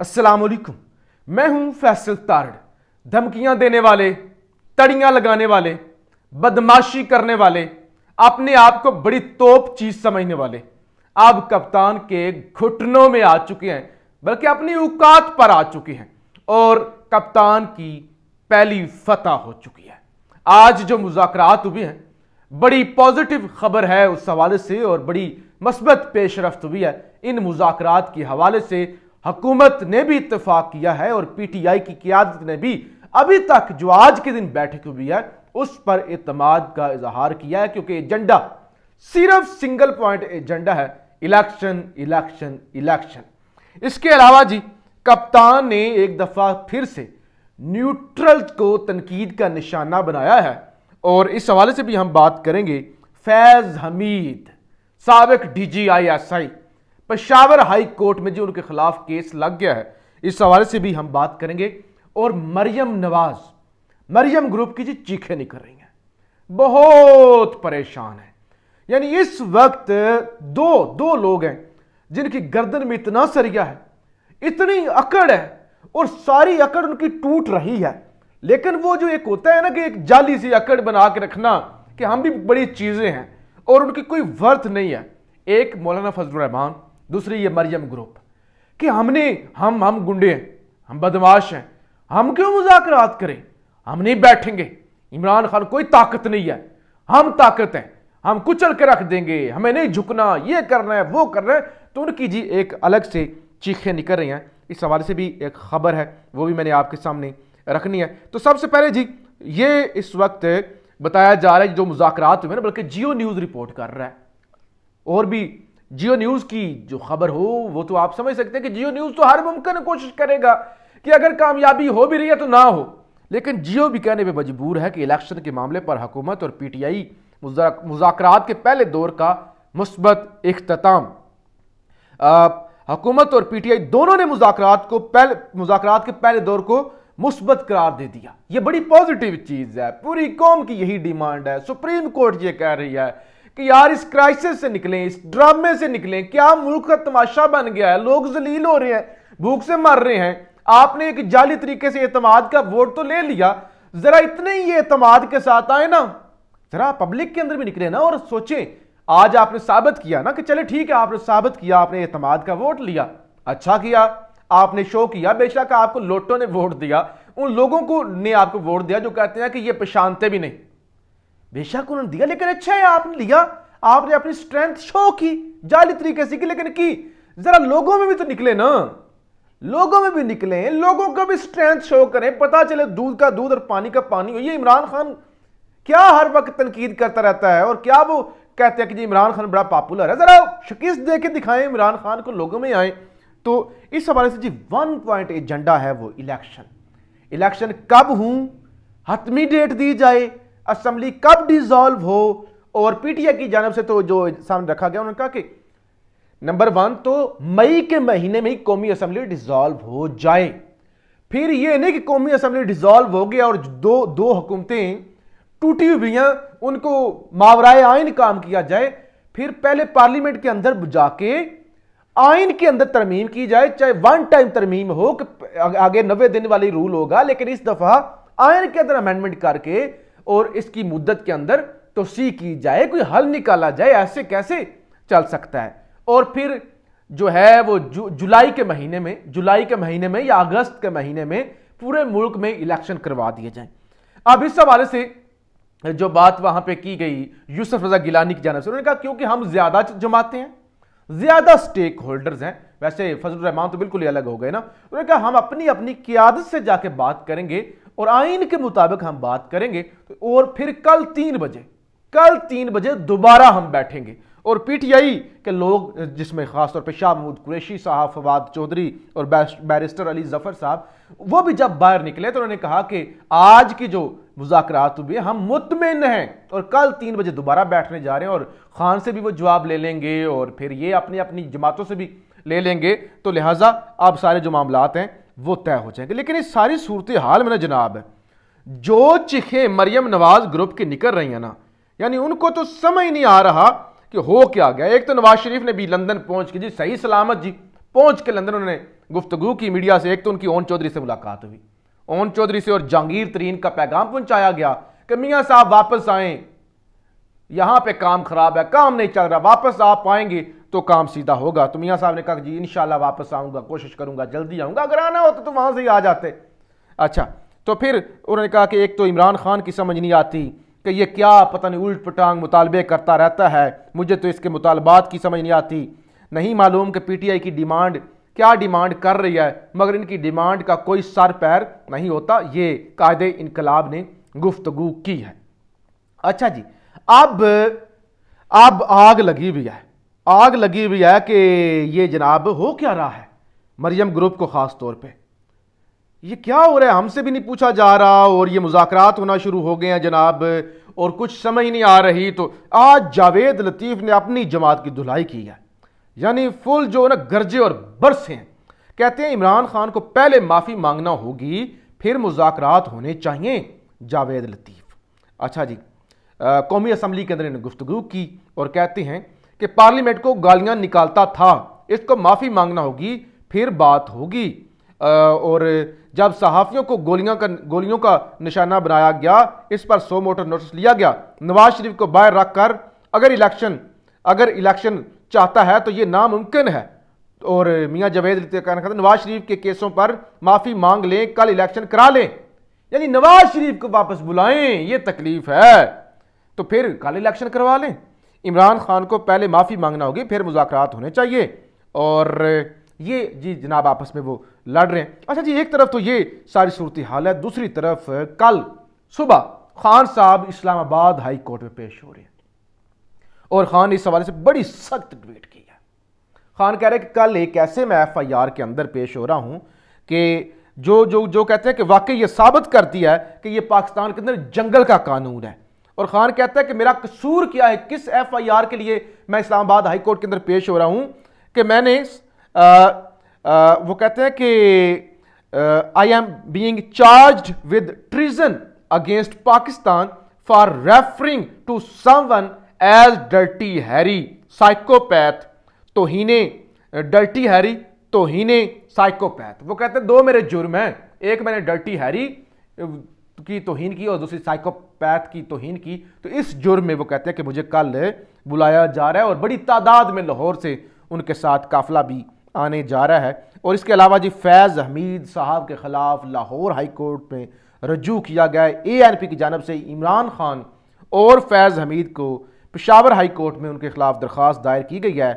असलकुम मैं हूं फैसल तारड़ धमकियां देने वाले तड़ियां लगाने वाले बदमाशी करने वाले अपने आप को बड़ी तोप चीज समझने वाले अब कप्तान के घुटनों में आ चुके हैं बल्कि अपनी औकात पर आ चुके हैं और कप्तान की पहली फतह हो चुकी है आज जो मुजाकर हुए हैं बड़ी पॉजिटिव खबर है उस हवाले से और बड़ी मस्बत पेशरफ हुई है इन मुजात के हवाले से हकूमत ने भी इतफाक किया है और पीटीआई की क्यादत ने भी अभी तक जो आज के दिन बैठक हुई है उस पर इतमाद का इजहार किया है क्योंकि एजेंडा सिर्फ सिंगल पॉइंट एजेंडा है इलेक्शन इलेक्शन इलेक्शन इसके अलावा जी कप्तान ने एक दफा फिर से न्यूट्रल को तनकीद का निशाना बनाया है और इस हवाले से भी हम बात करेंगे फैज हमीद सबक D G I S I Peshawar high court में जी उनके खिलाफ केस लग गया है इस हवाले से भी हम बात करेंगे और मरियम नवाज मरियम ग्रुप की जी चीखें निकल रही हैं बहुत परेशान है यानी इस वक्त दो दो लोग हैं जिनकी गर्दन में इतना सरिया है इतनी अकड़ है और सारी अकड़ उनकी टूट रही है लेकिन वो जो एक होता है ना कि एक जाली सी अकड़ बना के रखना कि हम भी बड़ी चीज़ें हैं और उनकी कोई वर्थ नहीं है एक मौलाना फजल रहमान दूसरी ये मरियम ग्रुप कि हमने हम हम गुंडे हैं हम बदमाश हैं हम क्यों मुजाकरात करें हम नहीं बैठेंगे इमरान खान कोई ताकत नहीं है हम ताकत हैं हम कुचल के रख देंगे हमें नहीं झुकना ये करना है वो करना है तो उनकी जी एक अलग से चीखें निकल रही हैं इस हवाले से भी एक खबर है वो भी मैंने आपके सामने रखनी है तो सबसे पहले जी ये इस वक्त बताया जा रहा है जो मुजाकरात हुए ना बल्कि जियो न्यूज़ रिपोर्ट कर रहा है और भी जियो न्यूज की जो खबर हो वो तो आप समझ सकते हैं कि जियो न्यूज तो हर मुमकिन कोशिश करेगा कि अगर कामयाबी हो भी रही है तो ना हो लेकिन जियो भी कहने पर मजबूर है कि इलेक्शन के मामले पर हुकूमत और पी टी आई मुजाकर के पहले दौर का मुस्बत अख्ताम हुकूमत और पी टी आई दोनों ने मुजाकर को पहले मुजाकर के पहले दौर को मुस्बत करार दे दिया यह बड़ी पॉजिटिव चीज़ है पूरी कौम की यही डिमांड है सुप्रीम कोर्ट यह कह रही है कि यार इस क्राइसिस से निकलें इस ड्रामे से निकलें क्या मुल्क का तमाशा बन गया है लोग जलील हो रहे हैं भूख से मर रहे हैं आपने एक जाली तरीके से एतमाद का वोट तो ले लिया जरा इतने ही एतमाद के साथ आए ना जरा पब्लिक के अंदर भी निकले ना और सोचें आज आपने साबित किया ना कि चले ठीक है आपने साबित किया आपने एतमाद का वोट लिया अच्छा किया आपने शो किया बेशक आपको लोटो ने वोट दिया उन लोगों को ने आपको वोट दिया जो कहते हैं कि ये पहचानते भी नहीं बेशक उन्होंने दिया लेकिन अच्छा है आपने लिया आपने अपनी स्ट्रेंथ शो की जाली तरीके से की लेकिन की जरा लोगों में भी तो निकले ना लोगों में भी निकले लोगों का भी स्ट्रेंथ शो करें पता चले दूध का दूध और पानी का पानी ये इमरान खान क्या हर वक्त तनकीद करता रहता है और क्या वो कहते हैं कि जी इमरान खान बड़ा पॉपुलर है जरा शिकस्त दे के दिखाएं इमरान खान को लोगों में आए तो इस हवाले से जी वन पॉइंट एजेंडा है वो इलेक्शन इलेक्शन कब हूं हतमी डेट दी जाए असम्बली कब डिजॉल्व हो और पीटीए की जानब से तो जो सामने रखा गया उन्होंने कहा कि नंबर वन तो मई के महीने में ही कौमी असम्बली डिजॉल्व हो जाए फिर यह नहीं कि कौमी असेंबली डिजॉल्व हो गया और दो दो हुकूमतें टूटी हुई हैं उनको मावराए आइन काम किया जाए फिर पहले पार्लियामेंट के अंदर जाके आइन के अंदर तरमीम की जाए चाहे वन टाइम तरमीम हो आगे नब्बे दिन वाली रूल होगा लेकिन इस दफा आइन के अंदर अमेंडमेंट करके और इसकी मुद्दत के अंदर तो सी की जाए कोई हल निकाला जाए ऐसे कैसे चल सकता है और फिर जो है वो जु, जुलाई के महीने में जुलाई के महीने में या अगस्त के महीने में पूरे मुल्क में इलेक्शन करवा दिए जाएं अब इस हवाले से जो बात वहां पे की गई यूसुफ रजा गिलानी की जाना से उन्होंने कहा क्योंकि हम ज्यादा जमाते हैं ज्यादा स्टेक होल्डर्स हैं वैसे फजल रहमान तो बिल्कुल ही अलग हो गए ना उन्होंने कहा हम अपनी अपनी क्यादत से जाके बात करेंगे और आइन के मुताबिक हम बात करेंगे तो और फिर कल तीन बजे कल तीन बजे दोबारा हम बैठेंगे और पीटीआई के लोग जिसमें खासतौर पर शाह महमूद कुरैशी साहब फवाद चौधरी और बैरिस्टर अली जफर साहब वो भी जब बाहर निकले तो उन्होंने कहा कि आज की जो मुजाकर हुए हम मुतमिन हैं और कल तीन बजे दोबारा बैठने जा रहे हैं और खान से भी वो जवाब ले लेंगे और फिर ये अपनी अपनी जमातों से भी ले लेंगे तो लिहाजा अब सारे जो मामला हैं वो तय हो जाएंगे लेकिन इस सारी सूरत हाल में ना जनाब जो चिखें मरियम नवाज ग्रुप की निकल रही हैं ना यानी उनको तो समझ ही नहीं आ रहा कि हो क्या गया एक तो नवाज शरीफ ने भी लंदन पहुंच के जी सही सलामत जी पहुंच के लंदन उन्होंने गुफ्तगु की मीडिया से एक तो उनकी ओन चौधरी से मुलाकात हुई ओन चौधरी से और जहांगीर तरीन का पैगाम पहुंचाया गया कि मियाँ साहब वापस आएँ यहाँ पे काम खराब है काम नहीं चल रहा वापस आप आएंगे तो काम सीधा होगा तो मियाँ साहब ने कहा जी इनशाला वापस आऊँगा कोशिश करूँगा जल्दी आऊँगा अगर आना होता तो वहाँ से ही आ जाते अच्छा तो फिर उन्होंने कहा कि एक तो इमरान खान की समझ नहीं आती कि ये क्या पता नहीं उल्ट पटांग मुतालबे करता रहता है मुझे तो इसके मुतालबात की समझ नहीं आती नहीं मालूम कि पीटीआई की डिमांड क्या डिमांड कर रही है मगर इनकी डिमांड का कोई सर पैर नहीं होता ये कायदे इनकलाब ने गुफ्तगु की है अच्छा जी अब अब आग लगी हुई है आग लगी हुई है कि ये जनाब हो क्या रहा है मरियम ग्रुप को ख़ास तौर पे ये क्या हो रहा है हमसे भी नहीं पूछा जा रहा और ये मुजाकरात होना शुरू हो गए हैं जनाब और कुछ समझ नहीं आ रही तो आज जावेद लतीफ़ ने अपनी जमात की धुलाई की है यानी फुल जो ना गरजे और बरस हैं कहते हैं इमरान खान को पहले माफ़ी मांगना होगी फिर मुजाकरात होने चाहिए जावेद लतीफ़ अच्छा जी कौमी असम्बली के अंदर इन्होंने गुफ्तु की और कहते हैं कि पार्लियामेंट को गालियां निकालता था इसको माफ़ी मांगना होगी फिर बात होगी और जब सहाफ़ियों को गोलियां का गोलियों का निशाना बनाया गया इस पर सो मोटर नोटिस लिया गया नवाज शरीफ को बाहर रख कर अगर इलेक्शन अगर इलेक्शन चाहता है तो ये नामुमकिन है और मियाँ जावेद कहना था नवाज शरीफ के केसों पर माफ़ी मांग लें कल इलेक्शन करा लें यानी नवाज शरीफ को वापस बुलाएं ये तकलीफ है तो फिर कल इलेक्शन करवा लें इमरान खान को पहले माफ़ी मांगना होगी फिर मुजाकर होने चाहिए और ये जी जनाब आपस में वो लड़ रहे हैं अच्छा जी एक तरफ तो ये सारी सूरत हाल है दूसरी तरफ कल सुबह खान साहब इस्लामाबाद हाई कोर्ट में पेश हो रहे हैं और खान इस हवाले से बड़ी सख्त ट्वीट की है खान कह रहे हैं कि कल एक ऐसे मैं एफ आई आर के अंदर पेश हो रहा हूँ कि जो जो जो कहते हैं कि वाकई ये साबित करती है कि ये पाकिस्तान के अंदर जंगल का कानून है और खान कहता है कि मेरा कसूर क्या है किस एफआईआर के लिए मैं इस्लामाबाद हाई कोर्ट के अंदर पेश हो रहा हूँ कि मैंने आ, आ, वो कहते हैं कि I am being charged with treason against Pakistan for referring to someone as dirty Harry psychopath तोहिने डल्टी हैरी तोहिने साइकोपैथ वो कहते हैं दो मेरे जुर्म हैं एक मैंने डल्टी हैरी की तोहन की और दूसरी साइकोपैथ की तोहन की तो इस जुर्म में वो कहते हैं कि मुझे कल बुलाया जा रहा है और बड़ी तादाद में लाहौर से उनके साथ काफिला भी आने जा रहा है और इसके अलावा जी फैज़ हमीद साहब के ख़िलाफ़ लाहौर हाई कोर्ट में रजू किया गया ए एन पी की जानब से इमरान खान और फैज़ हमीद को पिशावर हाई कोर्ट में उनके खिलाफ दरख्वास्त दायर की गई है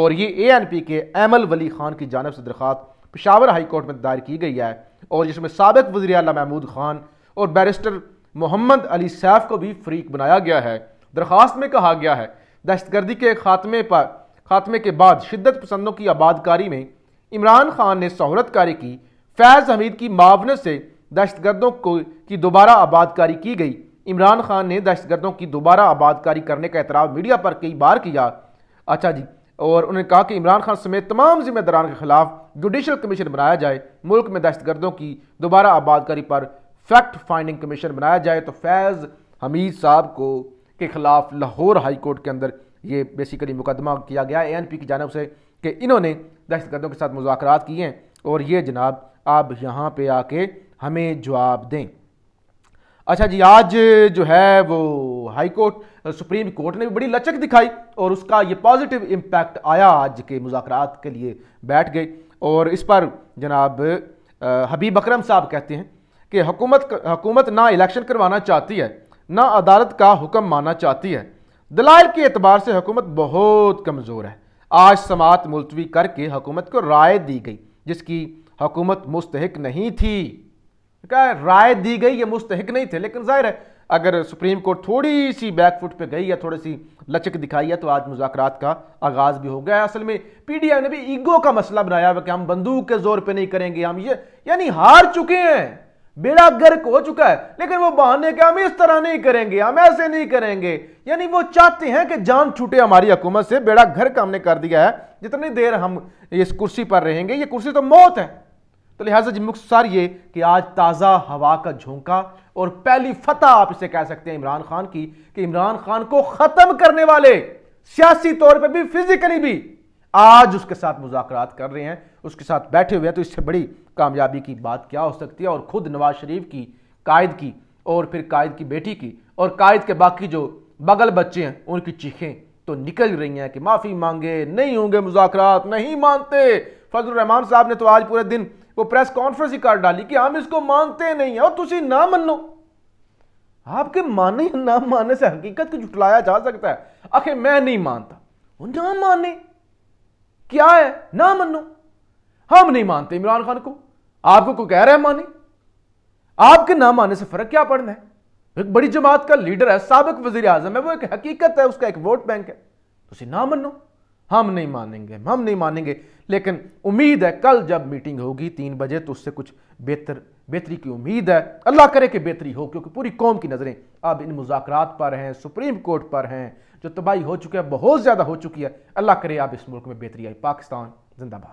और ये ए एन पी के एमल वली खान की जानब से दरख्वास्त पिशावर हाई कोर्ट में दायर की गई है और जिसमें सबक वजी अल महमूद खान और बैरिस्टर मोहम्मद अली सैफ को भी फरीक बनाया गया है दरख्वास्त में कहा गया है दहशतगर्दी के खात्मे पर खात्मे के बाद शिद्दत पसंदों की आबादकारी में इमरान खान ने सहूलत कारी की फैज़ हमीद की मावनत से दहशतगर्दों को की दोबारा आबादकारी की गई इमरान खान ने दहशतगर्दों की दोबारा आबादकारी करने का एतराब मीडिया पर कई बार किया अच्छा जी और उन्होंने कहा कि इमरान खान समेत तमाम जिम्मेदारान के खिलाफ जुडिशल कमीशन बनाया जाए मुल्क में दहशतगर्दों की दोबारा आबादकारी पर फैक्ट फाइंडिंग कमीशन बनाया जाए तो फैज़ हमीद साहब को के ख़िलाफ़ लाहौर हाई कोर्ट के अंदर ये बेसिकली मुकदमा किया गया ए एन पी की जानब से कि इन्होंने दहशतगर्दों के साथ मुजाकर किए हैं और ये जनाब आप यहाँ पे आके हमें जवाब दें अच्छा जी आज जो है वो हाई कोर्ट सुप्रीम कोर्ट ने भी बड़ी लचक दिखाई और उसका ये पॉजिटिव इम्पैक्ट आया आज के मुजाकर के लिए बैठ गए और इस पर जनाब हबीब अक्रम साहब कहते हैं कि हकूमत हकूमत ना इलेक्शन करवाना चाहती है ना अदालत का हुक्म मानना चाहती है दलाल के अतबार से हुकूमत बहुत कमज़ोर है आज समात मुलतवी करके हुकूमत को राय दी गई जिसकी हुकूमत मुस्तक नहीं थी क्या राय दी गई ये मुस्तक नहीं थे लेकिन जाहिर है अगर सुप्रीम कोर्ट थोड़ी सी बैकफुट पे गई या थोड़ी सी लचक दिखाई है तो आज मुजाकरात का आगाज़ भी हो गया असल में पीडीआई ने भी ईगो का मसला बनाया हुआ कि हम बंदूक के जोर पे नहीं करेंगे हम ये यानी हार चुके हैं बेड़ा गर्क हो चुका है लेकिन वो बहाने के हम इस तरह नहीं करेंगे हम ऐसे नहीं करेंगे यानी वो चाहते हैं कि जान छूटे हमारी हुकूमत से बेड़ा का हमने कर दिया है जितनी देर हम इस कुर्सी पर रहेंगे ये कुर्सी तो मौत है तो लिहाजा जी मुख्तार ये कि आज ताज़ा हवा का झोंका और पहली फतह आप इसे कह सकते हैं इमरान खान की कि इमरान खान को ख़त्म करने वाले सियासी तौर पर भी फिजिकली भी आज उसके साथ मुजाकर कर रहे हैं उसके साथ बैठे हुए हैं तो इससे बड़ी कामयाबी की बात क्या हो सकती है और ख़ुद नवाज शरीफ की कायद की और फिर कायद की बेटी की और कायद के बाकी जो बगल बच्चे हैं उनकी चीखें तो निकल रही हैं कि माफ़ी मांगे नहीं होंगे मुजाकर नहीं मानते फजल रहमान साहब ने तो आज पूरे दिन वो प्रेस कॉन्फ्रेंस ही कर डाली कि हम इसको मानते नहीं और तुम ना मनो आपके माने ना मानने से हकीकत को जुटलाया जा सकता है आखिर मैं नहीं मानता ना माने क्या है ना मनो हम नहीं मानते इमरान खान को आपको कोई कह रहा है माने आपके ना मानने से फर्क क्या पड़ना है एक बड़ी जमात का लीडर है सबक वजीर आजम है वो एक हकीकत है उसका एक वोट बैंक है तुम तो ना मनो हम नहीं मानेंगे हम नहीं मानेंगे लेकिन उम्मीद है कल जब मीटिंग होगी तीन बजे तो उससे कुछ बेहतर बेहतरी की उम्मीद है अल्लाह करे कि बेहतरी हो क्योंकि पूरी कौम की नज़रें अब इन मुजाकर पर हैं सुप्रीम कोर्ट पर हैं जो तबाही हो चुकी है बहुत ज़्यादा हो चुकी है अल्लाह करे आप इस मुल्क में बेहतरी आई पाकिस्तान जिंदाबाद